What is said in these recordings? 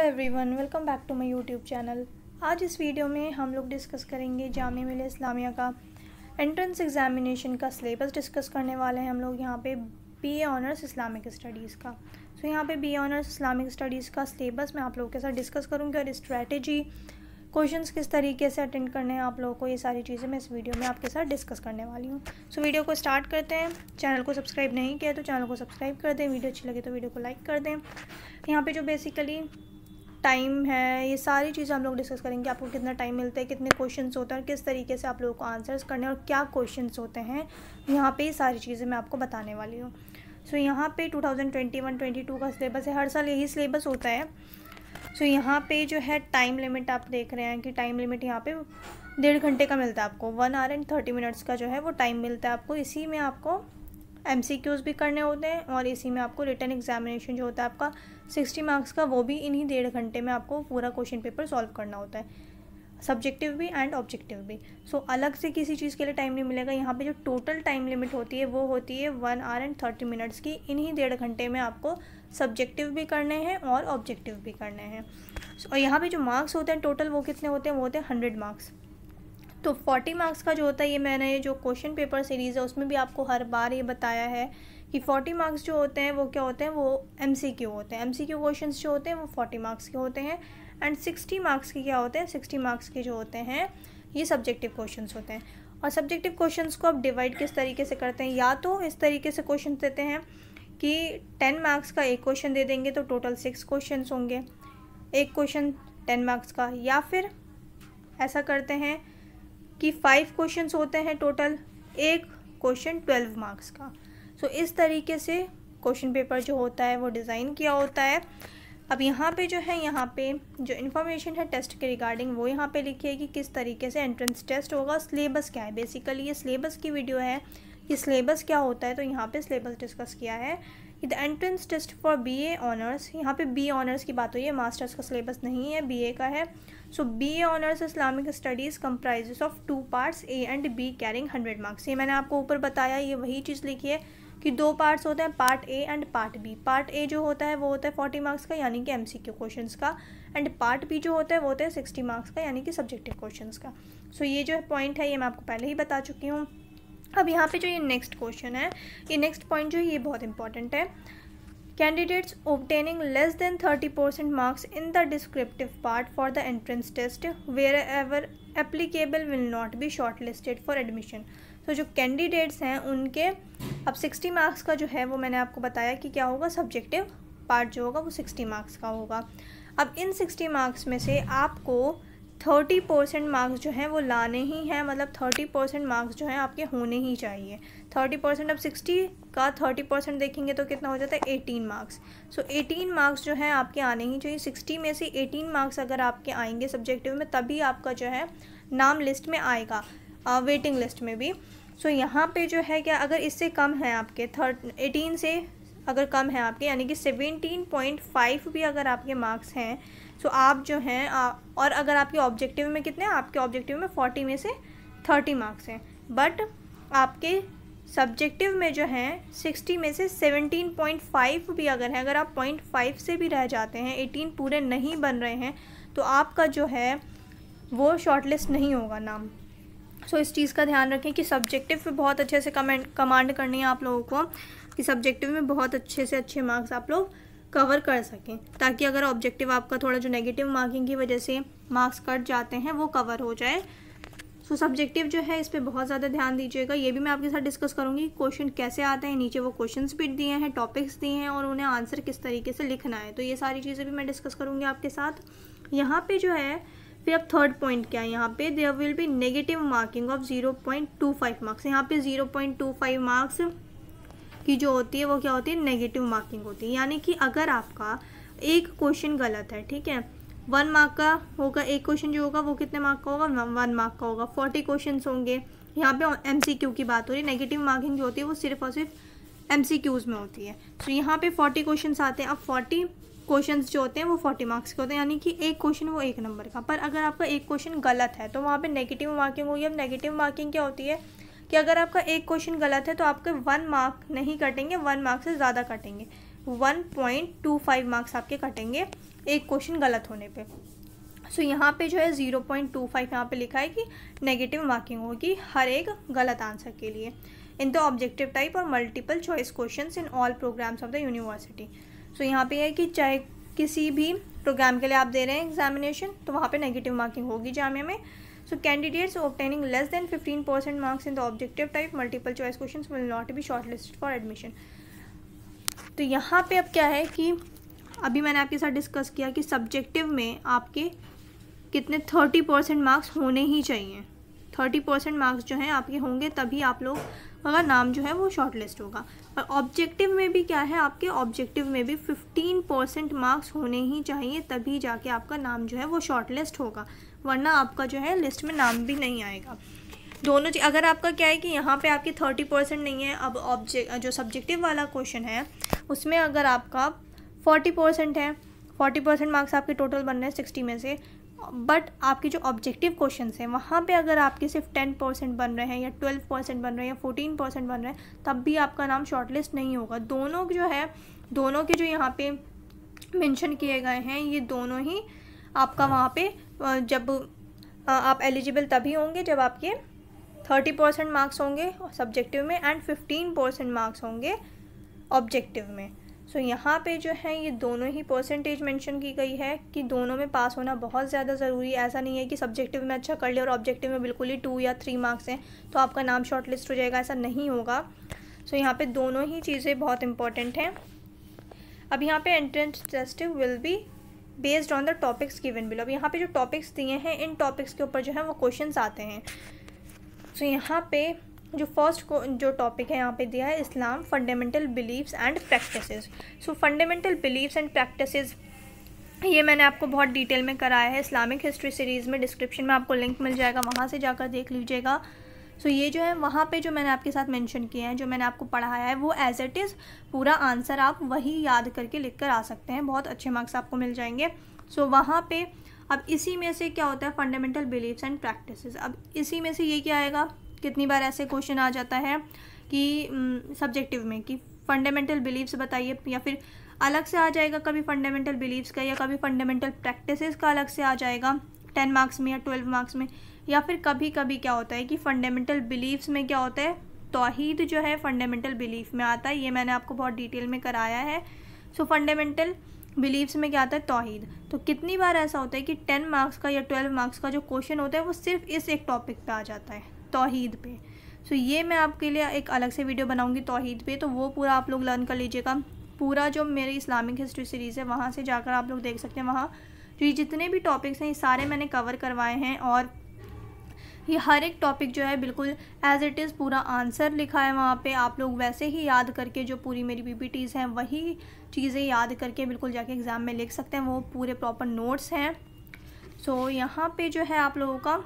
everyone welcome back to my YouTube channel आज इस video में हम लोग डिस्कस करेंगे जामिया मिलिया इस्लामिया का एंट्रेंस एग्जामिनेशन का सिलेबस डिस्कस करने वाले हैं हम लोग यहाँ पे बीए ऑनर्स इस्लामिक स्टडीज़ का सो so, यहाँ पे बीए ऑनर्स इस्लामिक स्टडीज़ का सिलेबस मैं आप लोगों के साथ डिस्कस करूँगी और स्ट्रैटेजी क्वेश्चन किस तरीके से अटेंड करने हैं आप लोगों को ये सारी चीज़ें मैं इस वीडियो में आपके साथ डिस्कस करने वाली हूँ सो so, वीडियो को स्टार्ट करते हैं चैनल को सब्सक्राइब नहीं किया तो चैनल को सब्सक्राइब कर दें वीडियो अच्छी लगे तो वीडियो को लाइक कर दें यहाँ पर जो बेसिकली टाइम है ये सारी चीज़ें हम लोग डिस्कस करेंगे आपको कितना टाइम मिलता है कितने क्वेश्चंस होते हैं और किस तरीके से आप लोगों को आंसर्स करने और क्या क्वेश्चंस होते हैं यहाँ पे ये सारी चीज़ें मैं आपको बताने वाली हूँ सो so, यहाँ पे 2021-22 का सिलेबस है हर साल यही सिलेबस होता है सो so, यहाँ पर जो है टाइम लिमिट आप देख रहे हैं कि टाइम लिमिट यहाँ पे डेढ़ घंटे का मिलता है आपको one hour and thirty minutes का जो है वो टाइम मिलता है आपको इसी में आपको एम भी करने होते हैं और इसी में आपको रिटर्न एग्जामिनेशन जो होता है आपका सिक्सटी मार्क्स का वो भी इन्हीं डेढ़ घंटे में आपको पूरा क्वेश्चन पेपर सॉल्व करना होता है सब्जेक्टिव भी एंड ऑब्जेक्टिव भी सो so, अलग से किसी चीज़ के लिए टाइम नहीं मिलेगा यहाँ पे जो टोटल टाइम लिमिट होती है वो होती है one hour and thirty minutes की इन्हीं डेढ़ घंटे में आपको सब्जेक्टिव भी करने हैं और ऑब्जेक्टिव भी करने हैं so, और यहाँ पे जो मार्क्स होते हैं टोटल वो कितने होते हैं वो होते हैं हंड्रेड मार्क्स तो फोर्टी मार्क्स का जो होता है ये मैंने जो क्वेश्चन पेपर सीरीज़ है उसमें भी आपको हर बार ये बताया है कि फोर्टी मार्क्स जो होते हैं वो क्या होते हैं वो एम सी क्यू होते हैं एम सी क्यू क्वेश्चन जो होते हैं वो फोर्टी मार्क्स के होते हैं एंड सिक्सटी मार्क्स के क्या होते हैं सिक्सटी मार्क्स के जो होते हैं ये सब्जेक्टिव क्वेश्चन होते हैं और सब्जेक्टिव क्वेश्चन को आप डिवाइड किस तरीके से करते हैं या तो इस तरीके से क्वेश्चन देते हैं कि टेन मार्क्स का एक क्वेश्चन दे देंगे तो टोटल सिक्स क्वेश्चन होंगे एक क्वेश्चन टेन मार्क्स का या फिर ऐसा करते हैं कि फाइव क्वेश्चंस होते हैं टोटल एक क्वेश्चन ट्वेल्व मार्क्स का सो इस तरीके से क्वेश्चन पेपर जो होता है वो डिज़ाइन किया होता है अब यहाँ पे जो है यहाँ पे जो इन्फॉर्मेशन है टेस्ट के रिगार्डिंग वो यहाँ पे लिखी है कि किस तरीके से एंट्रेंस टेस्ट होगा सिलेबस क्या है बेसिकली ये सिलेबस की वीडियो है कि सिलेबस क्या होता है तो यहाँ पे सिलेबस डिस्कस किया है कि the entrance test for B honours honours यहाँ पे बी ऑनर्स की बात हो रही है मास्टर्स का सिलेबस नहीं है बी ए का है so B honours Islamic studies comprise of two parts A and B carrying hundred marks ये मैंने आपको ऊपर बताया ये वही चीज़ लिखी है कि दो पार्ट्स होते हैं part A and part B part A जो होता है वो होता है फोर्टी मार्क्स का यानी कि एम सी क्यू क्वेश्चन का एंड पार्ट बी जो होता है वो होता है सिक्सटी मार्क्स का यानी कि सब्जेक्टिव क्वेश्चन का सो so, ये जो पॉइंट है ये मैं आपको पहले ही बता चुकी हूँ अब यहाँ पे जो ये नेक्स्ट क्वेश्चन है ये नेक्स्ट पॉइंट जो है ये बहुत इंपॉर्टेंट है candidates less than thirty percent marks in the descriptive part for the entrance test wherever applicable will not be short listed for admission तो जो कैंडिडेट्स हैं उनके अब सिक्सटी मार्क्स का जो है वो मैंने आपको बताया कि क्या होगा सब्जेक्टिव पार्ट जो होगा वो सिक्सटी मार्क्स का होगा अब इन सिक्सटी मार्क्स में से आपको थर्टी परसेंट मार्क्स जो हैं वो लाने ही हैं मतलब थर्टी परसेंट मार्क्स जो हैं आपके होने ही चाहिए थर्टी परसेंट अब सिक्सटी का थर्टी परसेंट देखेंगे तो कितना हो जाता है eighteen marks so eighteen marks जो है आपके आने ही चाहिए सिक्सटी में से एटीन मार्क्स अगर आपके आएंगे सब्जेक्टिव में तभी आपका जो है नाम लिस्ट में आएगा आ, वेटिंग लिस्ट में भी सो so, यहाँ पे जो है क्या अगर इससे कम है आपके थर्ट एटीन से अगर कम है आपके यानी कि सेवेंटीन पॉइंट फाइव भी अगर आपके मार्क्स हैं तो आप जो हैं और अगर आपके ऑब्जेक्टिव में कितने आपके ऑब्जेक्टिव में फोर्टी में से थर्टी मार्क्स हैं बट आपके सब्जेक्टिव में जो है सिक्सटी में से सेवनटीन पॉइंट फाइव भी अगर है अगर आप पॉइंट फाइव से भी रह जाते हैं एटीन पूरे नहीं बन रहे हैं तो आपका जो है वो शॉर्टलिस्ट नहीं होगा नाम सो so, इस चीज़ का ध्यान रखें कि सब्जेक्टिव पे बहुत अच्छे से कमेंट कमांड करनी है आप लोगों को कि सब्जेक्टिव में बहुत अच्छे से अच्छे मार्क्स आप लोग कवर कर सकें ताकि अगर ऑब्जेक्टिव आपका थोड़ा जो नेगेटिव मार्किंग की वजह से मार्क्स कट जाते हैं वो कवर हो जाए सो so, सब्जेक्टिव जो है इस पर बहुत ज़्यादा ध्यान दीजिएगा ये भी मैं आपके साथ डिस्कस करूँगी क्वेश्चन कैसे आते हैं नीचे वो क्वेश्चन भी दिए हैं टॉपिक्स दिए हैं और उन्हें आंसर किस तरीके से लिखना है तो ये सारी चीज़ें भी मैं डिस्कस करूँगी आपके साथ यहाँ पर जो है फिर अब थर्ड पॉइंट क्या है यहाँ पे there will be negative marking of zero point two five marks यहाँ पर zero point two five marks की जो होती है वो क्या होती है नेगेटिव मार्किंग होती है यानी कि अगर आपका एक क्वेश्चन गलत है ठीक है वन मार्क का होगा एक क्वेश्चन जो होगा वो कितने मार्क का होगा वन मार्क का होगा फोर्टी क्वेश्चन होंगे यहाँ पे क्यू की बात हो रही है नेगेटिव मार्किंग जो होती है वो सिर्फ और सिर्फ क्यूज में होती है तो यहाँ पे फोर्टी क्वेश्चन आते हैं अब फोर्टी क्वेश्चन जो होते हैं वो फोर्टी मार्क्स के होते हैं यानी कि एक क्वेश्चन वो एक नंबर का पर अगर आपका एक क्वेश्चन गलत है तो वहाँ पर नेगेटिव मार्किंग होगी अब नेगेटिव मार्किंग क्या होती है कि अगर आपका एक क्वेश्चन गलत है तो आपके वन मार्क नहीं कटेंगे वन मार्क से ज़्यादा कटेंगे one point two five marks आपके कटेंगे एक क्वेश्चन गलत होने पे सो so, यहाँ पे जो है ज़ीरो पॉइंट टू फाइव यहाँ पर लिखा है कि नेगेटिव मार्किंग होगी हर एक गलत आंसर के लिए इन द ऑब्जेक्टिव टाइप और multiple choice question in all programmes of the university so यहाँ पे है कि चाहे किसी भी प्रोग्राम के लिए आप दे रहे हैं एग्जामिनेशन तो वहाँ पे नेगेटिव मार्किंग होगी जामे में so candidates obtaining less than fifteen percent marks in the objective type multiple choice question will not be short list for admission तो यहाँ पे अब क्या है कि अभी मैंने आपके साथ डिस्कस किया कि सब्जेक्टिव में आपके कितने थर्टी परसेंट मार्क्स होने ही चाहिए थर्टी परसेंट मार्क्स जो हैं आपके होंगे तभी आप लोग अगर नाम जो है वो शॉर्ट लिस्ट होगा और ऑब्जेक्टिव में भी क्या है आपके ऑब्जेक्टिव में भी फिफ्टीन परसेंट मार्क्स होने ही चाहिए तभी जाके आपका नाम जो है वो शॉर्ट लिस्ट होगा वरना आपका जो है लिस्ट में नाम भी नहीं आएगा दोनों चीज़ अगर आपका क्या है कि यहाँ पे आपके थर्टी परसेंट नहीं है अब ऑब्जेक्ट जो सब्जेक्टिव वाला क्वेश्चन है उसमें अगर आपका फोर्टी परसेंट है फोर्टी परसेंट मार्क्स आपके टोटल बन रहे हैं सिक्सटी में से बट आपके जो ऑब्जेक्टिव क्वेश्चन हैं वहाँ पे अगर आपके सिर्फ टेन परसेंट बन रहे हैं या ट्वेल्व परसेंट बन रहे हैं या फोटीन परसेंट बन रहे हैं तब भी आपका नाम शॉर्टलिस्ट नहीं होगा दोनों जो है दोनों के जो यहाँ पे मैंशन किए गए हैं ये दोनों ही आपका वहाँ पर जब आप एलिजिबल तभी होंगे जब आपके थर्टी परसेंट मार्क्स होंगे सब्जेक्टिव में एंड फिफ्टीन परसेंट मार्क्स होंगे ऑब्जेक्टिव में सो so, यहाँ पे जो है ये दोनों ही परसेंटेज मेंशन की गई है कि दोनों में पास होना बहुत ज़्यादा ज़रूरी है ऐसा नहीं है कि सब्जेक्टिव में अच्छा कर ले और ऑब्जेक्टिव में बिल्कुल ही टू या थ्री मार्क्स हैं तो आपका नाम शॉर्ट लिस्ट हो जाएगा ऐसा नहीं होगा सो so, यहाँ पे दोनों ही चीज़ें बहुत इंपॉर्टेंट हैं अब यहाँ पे entrance test will be based on the topics given below अब यहाँ पे जो टॉपिक्स दिए हैं इन टॉपिक्स के ऊपर जो है वो क्वेश्चन आते हैं सो so, यहाँ पे जो फर्स्ट को जो टॉपिक है यहाँ पे दिया है Islam fundamental beliefs and practices so fundamental beliefs and practices ये मैंने आपको बहुत डिटेल में कराया है इस्लामिक हिस्ट्री सीरीज़ में डिस्क्रिप्शन में आपको लिंक मिल जाएगा वहाँ से जाकर देख लीजिएगा सो so, ये जो है वहाँ पे जो मैंने आपके साथ मेंशन किए हैं जो मैंने आपको पढ़ाया है वो एज इट इज़ पूरा आंसर आप वही याद करके लिख कर आ सकते हैं बहुत अच्छे मार्क्स आपको मिल जाएंगे सो so, वहाँ पे अब इसी में से क्या होता है फंडामेंटल बिलीव्स एंड प्रैक्टिसेस अब इसी में से ये क्या आएगा कितनी बार ऐसे क्वेश्चन आ जाता है कि सब्जेक्टिव में कि फंडामेंटल बिलीव्स बताइए या फिर अलग से आ जाएगा कभी फंडामेंटल बिलीव्स का या कभी फंडामेंटल प्रैक्टिसेस का अलग से आ जाएगा टेन मार्क्स में या ट्वेल्व मार्क्स में या फिर कभी कभी क्या होता है कि फंडामेंटल बिलीव्स में क्या होता है तोहहीद जो है फंडामेंटल बिलीफ में आता है ये मैंने आपको बहुत डिटेल में कराया है सो फंडामेंटल बिलीव्स में क्या आता है तोहहीद तो कितनी बार ऐसा होता है कि टेन मार्क्स का या ट्वेल्व मार्क्स का जो क्वेश्चन होता है वो सिर्फ इस एक टॉपिक पर आ जाता है तोहद पे सो so, ये मैं आपके लिए एक अलग से वीडियो बनाऊँगी तोहद पे तो वो पूरा आप लोग लर्न कर लीजिएगा पूरा जो मेरी इस्लामिक हिस्ट्री सीरीज़ है वहाँ से जाकर आप लोग देख सकते हैं वहाँ तो ये जितने भी टॉपिक्स हैं ये सारे मैंने कवर करवाए हैं और ये हर एक टॉपिक जो है बिल्कुल एज इट इज़ पूरा आंसर लिखा है वहाँ पे आप लोग वैसे ही याद करके जो पूरी मेरी पीपीटीज़ हैं वही चीज़ें याद करके बिल्कुल जाके एग्ज़ाम में लिख सकते हैं वो पूरे प्रॉपर नोट्स हैं सो so, यहाँ पे जो है आप लोगों का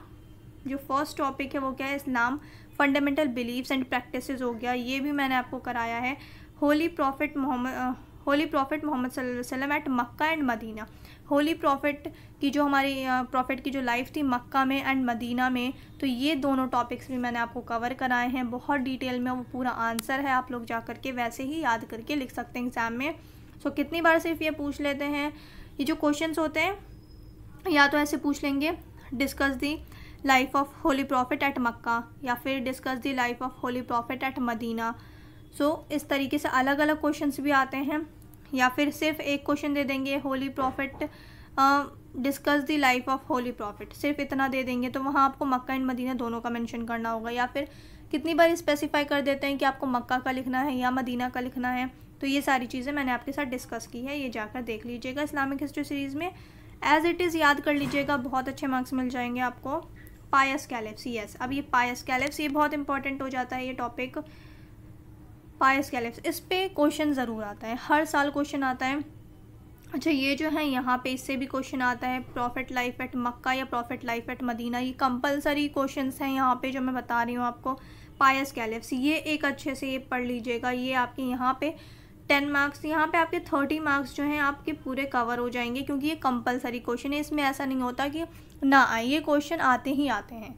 जो फर्स्ट टॉपिक है वो क्या है Islam fundamental beliefs and practices हो गया ये भी मैंने आपको कराया है holy prophet Muhammad holy prophet Muhammad वसल्लम at Mecca and Medina holy prophet की जो हमारी प्रॉफिट की जो लाइफ थी मक्का में एंड मदीना में तो ये दोनों टॉपिक्स भी मैंने आपको कवर कराए हैं बहुत डिटेल में वो पूरा आंसर है आप लोग जा करके वैसे ही याद करके लिख सकते हैं एग्ज़ाम में सो so, कितनी बार सिर्फ ये पूछ लेते हैं ये जो क्वेश्चंस होते हैं या तो ऐसे पूछ लेंगे discuss the life of holy prophet at Mecca या फिर discuss the life of holy prophet at Medina so इस तरीके से अलग अलग क्वेश्चंस भी आते हैं या फिर सिर्फ एक क्वेश्चन दे देंगे holy prophet discuss the life of holy prophet सिर्फ इतना दे देंगे तो वहाँ आपको मक्का एंड मदीना दोनों का मेंशन करना होगा या फिर कितनी बार स्पेसिफाई कर देते हैं कि आपको मक्का का लिखना है या मदीना का लिखना है तो ये सारी चीज़ें मैंने आपके साथ डिस्कस की है ये जाकर देख लीजिएगा इस्लामिक हिस्ट्री सीरीज़ में एज़ इट इज़ याद कर लीजिएगा बहुत अच्छे मार्क्स मिल जाएंगे आपको पायस कैलिप्स यस अब ये पायस कैलिप्स ये बहुत इंपॉर्टेंट हो जाता है ये टॉपिक पायस कैलिप्स इस पर क्वेश्चन ज़रूर आता है हर साल क्वेश्चन आता है अच्छा ये जो है यहाँ पे इससे भी क्वेश्चन आता है प्रॉफिट लाइफ एट मक्का या प्रॉफिट लाइफ एट मदीना ये कंपलसरी क्वेश्चंस हैं यहाँ पे जो मैं बता रही हूँ आपको पायस कैलिप्स ये एक अच्छे से ये पढ़ लीजिएगा ये आपके यहाँ पे टेन मार्क्स यहाँ पे आपके थर्टी मार्क्स जो हैं आपके पूरे कवर हो जाएंगे क्योंकि ये कंपलसरी क्वेश्चन है इसमें ऐसा नहीं होता कि ना आए ये क्वेश्चन आते ही आते हैं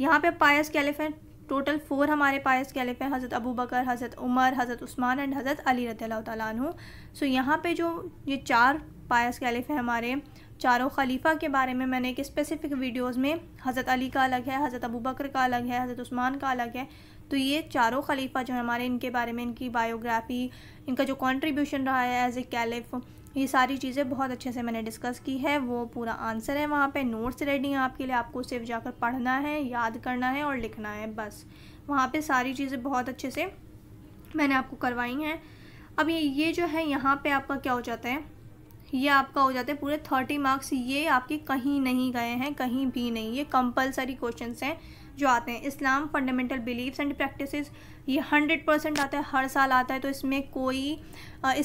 यहाँ पे पायस कैलिफ हैं टोटल फोर हमारे पायस कैलिफ हैं हज़रत अबू बकर हज़रत उमर हज़रत उस्मान एंड हज़रत अली रतल तु सो यहाँ पर जो ये चार पायस कैलिफ हैं हमारे चारों खलीफा के बारे में मैंने एक स्पेसिफ़िक वीडियोस में हज़रत अली का अलग है हज़रत अबू बकर का अलग है हज़रत उस्मान का अलग है तो ये चारों खलीफा जो है हमारे इनके बारे में इनकी बायोग्राफी इनका जो कॉन्ट्रीब्यूशन रहा है एज ए कैलिफ ये सारी चीज़ें बहुत अच्छे से मैंने डिस्कस की है वो पूरा आंसर है वहाँ पे नोट्स रेडी हैं आपके लिए आपको सिर्फ जाकर पढ़ना है याद करना है और लिखना है बस वहाँ पे सारी चीज़ें बहुत अच्छे से मैंने आपको करवाई हैं अब ये ये जो है यहाँ पे आपका क्या हो जाता है ये आपका हो जाता है पूरे थर्टी मार्क्स ये आपके कहीं नहीं गए हैं कहीं भी नहीं ये कंपलसरी क्वेश्चन हैं जो आते हैं Islam fundamental beliefs and practices ये हंड्रेड परसेंट आता है हर साल आता है तो इसमें कोई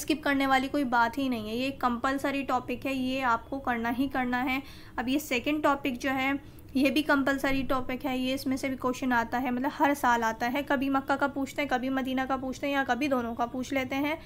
स्किप करने वाली कोई बात ही नहीं है ये कंपलसरी टॉपिक है ये आपको करना ही करना है अब ये सेकेंड टॉपिक जो है ये भी कंपलसरी टॉपिक है ये इसमें से भी क्वेश्चन आता है मतलब हर साल आता है कभी मक्का का पूछते हैं कभी मदीना का पूछते हैं या कभी दोनों का पूछ लेते हैं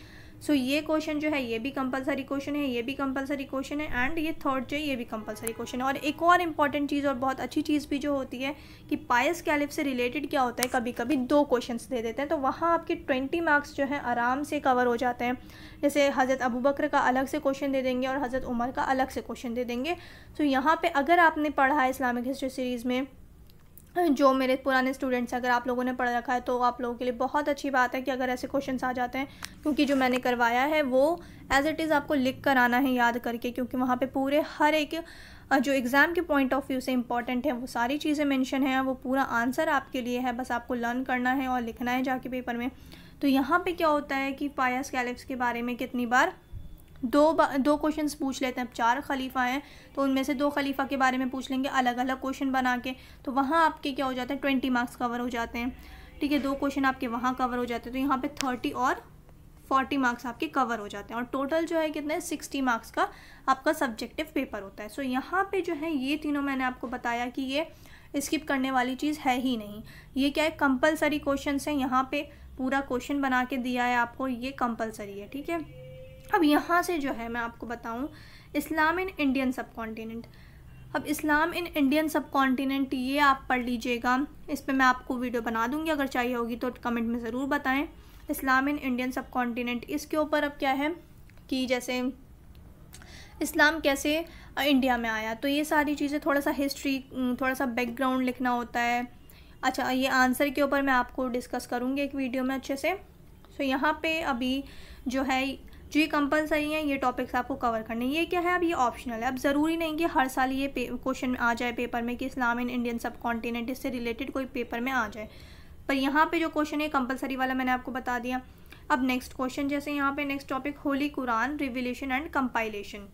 सो so, ये क्वेश्चन जो है ये भी कंपलसरी क्वेश्चन है ये भी कंपलसरी क्वेश्चन है एंड ये थर्ड जो है ये भी कंपलसरी क्वेश्चन है और एक और इम्पॉर्टेंट चीज़ और बहुत अच्छी चीज़ भी जो होती है कि पायस कैलिफ से रिलेटेड क्या होता है कभी कभी दो क्वेश्चन दे देते हैं तो वहाँ आपके ट्वेंटी मार्क्स जो है आराम से कवर हो जाते हैं जैसे हज़रत अबू बकर का अलग से क्वेश्चन दे देंगे और हज़रत उमर का अलग से क्वेश्चन दे देंगे सो तो so, यहाँ पर अगर आपने पढ़ा है इस्लामिक हिस्ट्री सीरीज़ में जो मेरे पुराने स्टूडेंट्स अगर आप लोगों ने पढ़ रखा है तो आप लोगों के लिए बहुत अच्छी बात है कि अगर ऐसे क्वेश्चन आ जाते हैं क्योंकि जो मैंने करवाया है वो एज़ इट इज़ आपको लिख कर आना है याद करके क्योंकि वहाँ पे पूरे हर एक जो एग्ज़ाम के पॉइंट ऑफ व्यू से इंपॉर्टेंट है वो सारी चीज़ें मैंशन हैं वो पूरा आंसर आपके लिए है बस आपको लर्न करना है और लिखना है जाके पेपर में तो यहाँ पर क्या होता है कि पायस कैलिप्स के बारे में कितनी बार दो दो क्वेश्चंस पूछ लेते हैं चार खलीफा हैं तो उनमें से दो खलीफा के बारे में पूछ लेंगे अलग अलग क्वेश्चन बना के तो वहाँ आपके क्या हो जाते हैं ट्वेंटी मार्क्स कवर हो जाते हैं ठीक है दो क्वेश्चन आपके वहाँ कवर हो जाते हैं तो यहाँ पे थर्टी और फोर्टी मार्क्स आपके कवर हो जाते हैं और टोटल जो है कितने सिक्सटी मार्क्स का आपका सब्जेक्टिव पेपर होता है सो so, यहाँ पर जो है ये तीनों मैंने आपको बताया कि ये स्किप करने वाली चीज़ है ही नहीं ये क्या है कंपलसरी क्वेश्चन हैं यहाँ पर पूरा क्वेश्चन बना के दिया है आपको ये कंपलसरी है ठीक है अब यहाँ से जो है मैं आपको बताऊँ इस्लाम इन इंडियन सब कॉन्टीनेंट अब इस्लाम इन इंडियन सब कॉन्टीनेंट ये आप पढ़ लीजिएगा इस पर मैं आपको वीडियो बना दूँगी अगर चाहिए होगी तो कमेंट में ज़रूर बताएं इस्लाम इन इंडियन सब कॉन्टीनेंट इसके ऊपर अब क्या है कि जैसे इस्लाम कैसे इंडिया में आया तो ये सारी चीज़ें थोड़ा सा हिस्ट्री थोड़ा सा बैकग्राउंड लिखना होता है अच्छा ये आंसर के ऊपर मैं आपको डिस्कस करूँगी एक वीडियो में अच्छे से सो तो यहाँ पे अभी जो है जो ये कंपलसरी हैं ये टॉपिक्स आपको कवर करने ये क्या है अब ये ऑप्शनल है अब ज़रूरी नहीं कि हर साल ये क्वेश्चन आ जाए पेपर में कि Islam in Indian subcontinent इससे रिलेटेड कोई पेपर में आ जाए पर यहाँ पे जो क्वेश्चन है कंपलसरी वाला मैंने आपको बता दिया अब नेक्स्ट क्वेश्चन जैसे यहाँ पे next topic holy Quran revelation and compilation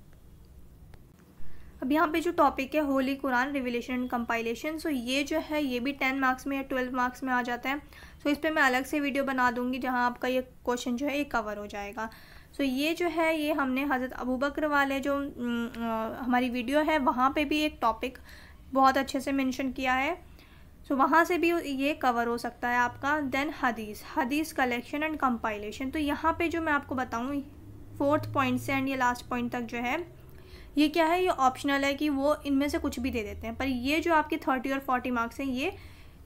अब यहाँ पे जो टॉपिक है holy Quran revelation and compilation so ये जो है ये भी टेन मार्क्स में या ट्वेल्व मार्क्स में आ जाता है सो इस पर मैं अलग से वीडियो बना दूंगी जहाँ आपका ये क्वेश्चन जो है ये कवर हो जाएगा सो ये जो है ये हमने हज़रत अबू बकर वाले जो हमारी वीडियो है वहाँ पे भी एक टॉपिक बहुत अच्छे से मेंशन किया है सो वहाँ से भी ये कवर हो सकता है आपका देन हदीस हदीस कलेक्शन एंड कंपाइलेशन तो यहाँ पे जो मैं आपको बताऊँ फोर्थ पॉइंट से एंड ये लास्ट पॉइंट तक जो है ये क्या है ये ऑप्शनल है कि वो इनमें से कुछ भी दे देते हैं पर ये जो आपके थर्टी और फोर्टी मार्क्स हैं ये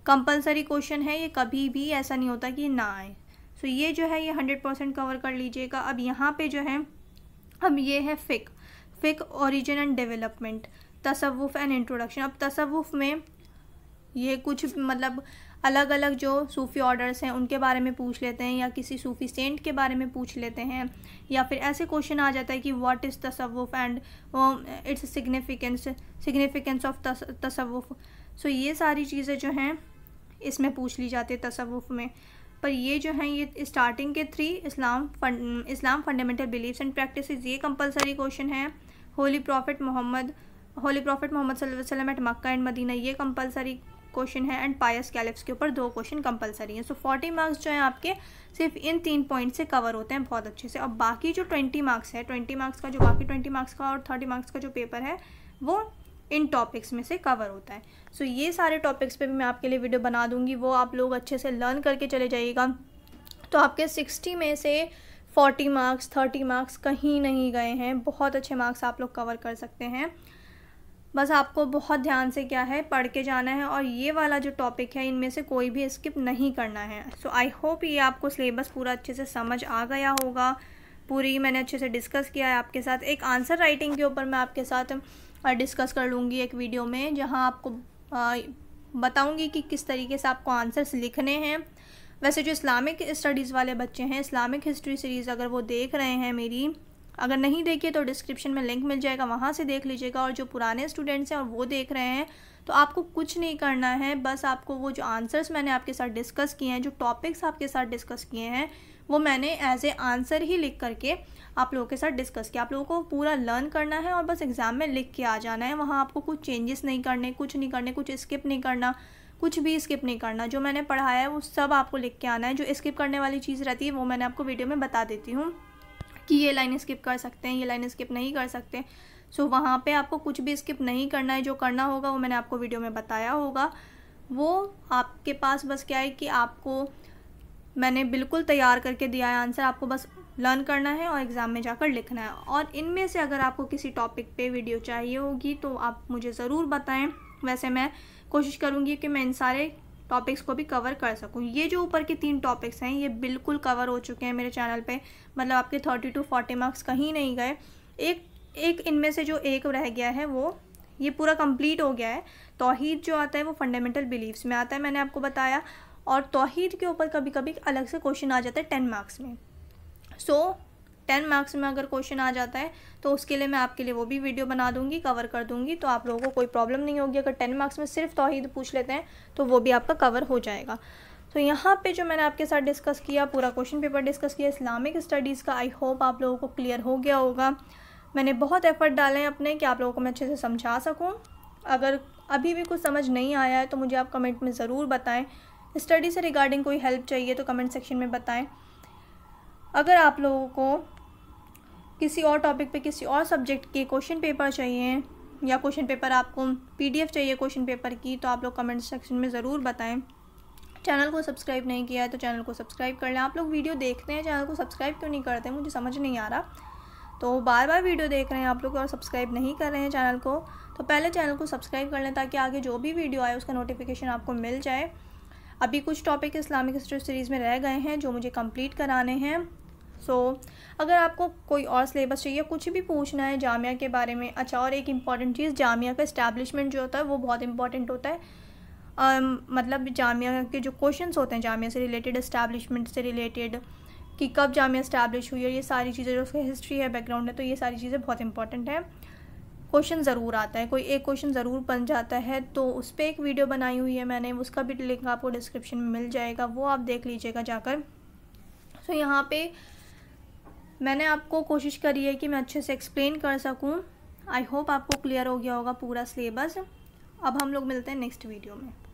कंपलसरी क्वेश्चन है ये कभी भी ऐसा नहीं होता कि ना आए सो so, ये जो है ये हंड्रेड परसेंट कवर कर लीजिएगा अब यहाँ पे जो है अब ये है फ़िक फ़िक ओरिजिन एंड डेवलपमेंट तसवुफ़ एंड इंट्रोडक्शन अब तसवुफ़ में ये कुछ मतलब अलग अलग जो सूफ़ी ऑर्डर्स हैं उनके बारे में पूछ लेते हैं या किसी सूफ़ी सेंट के बारे में पूछ लेते हैं या फिर ऐसे क्वेश्चन आ जाता है कि व्हाट इज़ तसवुफ़ and its significance significance of तसवुफ़ सो ये सारी चीज़ें जो हैं इसमें पूछ ली जाती है तसवुफ़ में पर ये जो हैं ये स्टार्टिंग के three Islam fund Islam fundamental beliefs and practice ये कंपलसरी क्वेश्चन है holy prophet Muhammad holy prophet Muhammad वसल्लम एट मक्का एंड मदीना ये कंपलसरी क्वेश्चन है एंड पायस कैलिफ्स के ऊपर दो क्वेश्चन कंपलसरी हैं सो फोर्टी मार्क्स जो हैं आपके सिर्फ इन तीन पॉइंट से कवर होते हैं बहुत अच्छे से और बाकी जो ट्वेंटी मार्क्स है ट्वेंटी मार्क्स का जो बाकी ट्वेंटी मार्क्स का और थर्टी मार्क्स का जो पेपर है वो इन टॉपिक्स में से कवर होता है सो so, ये सारे टॉपिक्स पे भी मैं आपके लिए वीडियो बना दूँगी वो आप लोग अच्छे से लर्न करके चले जाइएगा तो आपके सिक्सटी में से फोर्टी मार्क्स थर्टी मार्क्स कहीं नहीं गए हैं बहुत अच्छे मार्क्स आप लोग कवर कर सकते हैं बस आपको बहुत ध्यान से क्या है पढ़ के जाना है और ये वाला जो टॉपिक है इनमें से कोई भी स्किप नहीं करना है सो आई होप ये आपको सिलेबस पूरा अच्छे से समझ आ गया होगा पूरी मैंने अच्छे से डिस्कस किया है आपके साथ एक आंसर राइटिंग के ऊपर मैं आपके साथ डिस्कस कर लूँगी एक वीडियो में जहाँ आपको बताऊँगी कि किस तरीके से आपको आंसर्स लिखने हैं वैसे जो इस्लामिक स्टडीज़ वाले बच्चे हैं इस्लामिक हिस्ट्री सीरीज़ अगर वो देख रहे हैं मेरी अगर नहीं देखिए तो डिस्क्रिप्शन में लिंक मिल जाएगा वहाँ से देख लीजिएगा और जो पुराने स्टूडेंट्स हैं और वो देख रहे हैं तो आपको कुछ नहीं करना है बस आपको वो जो आंसर्स मैंने आपके साथ डिस्कस किए हैं जो टॉपिक्स आपके साथ डिस्कस किए हैं वो मैंने एज ए आंसर ही लिख करके आप लोगों के साथ डिस्कस किया आप लोगों को पूरा लर्न करना है और बस एग्ज़ाम में लिख के आ जाना है वहाँ आपको कुछ चेंजेस नहीं करने कुछ नहीं करने कुछ स्किप नहीं करना कुछ भी स्किप नहीं करना जो मैंने पढ़ाया है वो सब आपको लिख के आना है जो स्किप करने वाली चीज़ रहती है वो मैंने आपको वीडियो में बता देती हूँ कि ये लाइन स्किप कर सकते हैं ये लाइन स्किप नहीं कर सकते सो so, वहाँ पे आपको कुछ भी स्किप नहीं करना है जो करना होगा वो मैंने आपको वीडियो में बताया होगा वो आपके पास बस क्या है कि आपको मैंने बिल्कुल तैयार करके दिया है आंसर आपको बस लर्न करना है और एग्ज़ाम में जाकर लिखना है और इनमें से अगर आपको किसी टॉपिक पे वीडियो चाहिए होगी तो आप मुझे ज़रूर बताएं वैसे मैं कोशिश करूँगी कि मैं इन सारे टॉपिक्स को भी कवर कर सकूँ ये जो ऊपर के तीन टॉपिक्स हैं ये बिल्कुल कवर हो चुके हैं मेरे चैनल पर मतलब आपके थर्टी टू फोर्टी मार्क्स कहीं नहीं गए एक एक इनमें से जो एक रह गया है वो ये पूरा कंप्लीट हो गया है तोहहीद जो आता है वो फंडामेंटल बिलीव्स में आता है मैंने आपको बताया और तोहहीद के ऊपर कभी कभी अलग से क्वेश्चन आ जाता है टेन मार्क्स में सो so, टेन मार्क्स में अगर क्वेश्चन आ जाता है तो उसके लिए मैं आपके लिए वो भी वीडियो बना दूंगी कवर कर दूंगी तो आप लोगों को कोई प्रॉब्लम नहीं होगी अगर टेन मार्क्स में सिर्फ तोहहीद पूछ लेते हैं तो वो भी आपका कवर हो जाएगा तो यहाँ पे जो मैंने आपके साथ डिस्कस किया पूरा क्वेश्चन पेपर डिस्कस किया इस्लामिक स्टडीज़ का आई होप आप लोगों को क्लियर हो गया होगा मैंने बहुत एफ़र्ट डाले हैं अपने कि आप लोगों को मैं अच्छे से समझा सकूँ अगर अभी भी कुछ समझ नहीं आया है तो मुझे आप कमेंट में ज़रूर बताएं स्टडी से रिगार्डिंग कोई हेल्प चाहिए तो कमेंट सेक्शन में बताएं अगर आप लोगों को किसी और टॉपिक पे किसी और सब्जेक्ट के क्वेश्चन पेपर चाहिए या क्वेश्चन पेपर आपको पीडीएफ चाहिए क्वेश्चन पेपर की तो आप लोग कमेंट सेक्शन में ज़रूर बताएं चैनल को सब्सक्राइब नहीं किया है तो चैनल को सब्सक्राइब कर लें आप लोग वीडियो देखते हैं चैनल को सब्सक्राइब क्यों नहीं करते मुझे समझ नहीं आ रहा तो बार बार वीडियो देख रहे हैं आप लोग और सब्सक्राइब नहीं कर रहे हैं चैनल को तो पहले चैनल को सब्सक्राइब कर लें ताकि आगे जो भी वीडियो आए उसका नोटिफिकेशन आपको मिल जाए अभी कुछ टॉपिक इस्लामिक हिस्ट्री सीरीज़ में रह गए हैं जो मुझे कंप्लीट कराने हैं सो so, अगर आपको कोई और सिलेबस चाहिए कुछ भी पूछना है जामिया के बारे में अच्छा और एक इम्पॉर्टेंट चीज़ जामिया का इस्टेब्लिशमेंट जो होता है वो बहुत इंपॉर्टेंट होता है um, मतलब जामिया के जो क्वेश्चन होते हैं जामिया से रिलेटेड इस्टेब्लिशमेंट से रिलेटेड कि कब जामिया इस्टेब्लिश हुई है ये सारी चीज़ें जो उसकी हिस्ट्री है बैकग्राउंड है तो ये सारी चीज़ें बहुत इंपॉर्टेंट हैं क्वेश्चन ज़रूर आता है कोई एक क्वेश्चन ज़रूर बन जाता है तो उस पर एक वीडियो बनाई हुई है मैंने उसका भी लिंक आपको डिस्क्रिप्शन में मिल जाएगा वो आप देख लीजिएगा जाकर तो यहाँ पे मैंने आपको कोशिश करी है कि मैं अच्छे से एक्सप्लेन कर सकूँ आई होप आपको क्लियर हो गया होगा पूरा सिलेबस अब हम लोग मिलते हैं नेक्स्ट वीडियो में